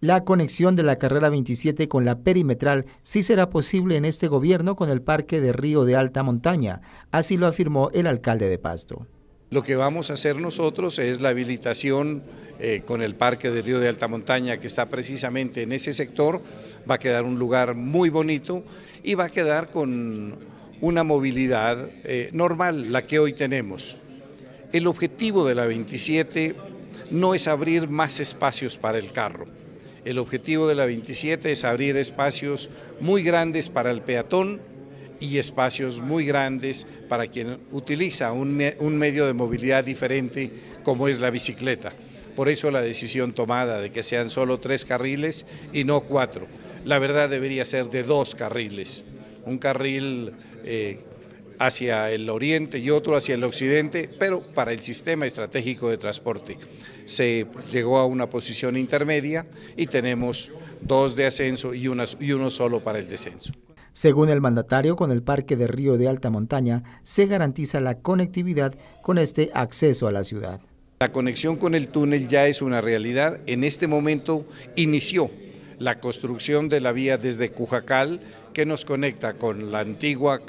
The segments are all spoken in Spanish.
La conexión de la carrera 27 con la perimetral sí será posible en este gobierno con el parque de Río de Alta Montaña, así lo afirmó el alcalde de Pasto. Lo que vamos a hacer nosotros es la habilitación eh, con el parque de Río de Alta Montaña que está precisamente en ese sector, va a quedar un lugar muy bonito y va a quedar con una movilidad eh, normal, la que hoy tenemos. El objetivo de la 27 no es abrir más espacios para el carro, el objetivo de la 27 es abrir espacios muy grandes para el peatón y espacios muy grandes para quien utiliza un, medio de movilidad diferente como es la bicicleta. Por eso la decisión tomada de que sean solo tres carriles y no cuatro. La verdad debería ser de dos carriles. Un carril eh, hacia el oriente y otro hacia el occidente, pero para el sistema estratégico de transporte. Se llegó a una posición intermedia y tenemos dos de ascenso y, uno solo para el descenso. Según el mandatario, con el Parque de Río de Alta Montaña se garantiza la conectividad con este acceso a la ciudad. La conexión con el túnel ya es una realidad. En este momento inició la construcción de la vía desde Cujacal que nos conecta con la antigua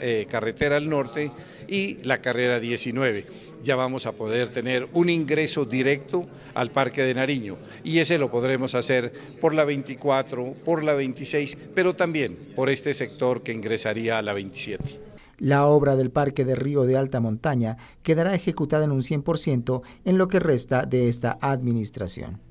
eh, carretera al norte y la carrera 19. Ya vamos a poder tener un ingreso directo al Parque de Nariño y ese lo podremos hacer por la 24, por la 26, pero también por este sector que ingresaría a la 27. La obra del Parque de Río de Alta Montaña quedará ejecutada en un 100% en lo que resta de esta administración.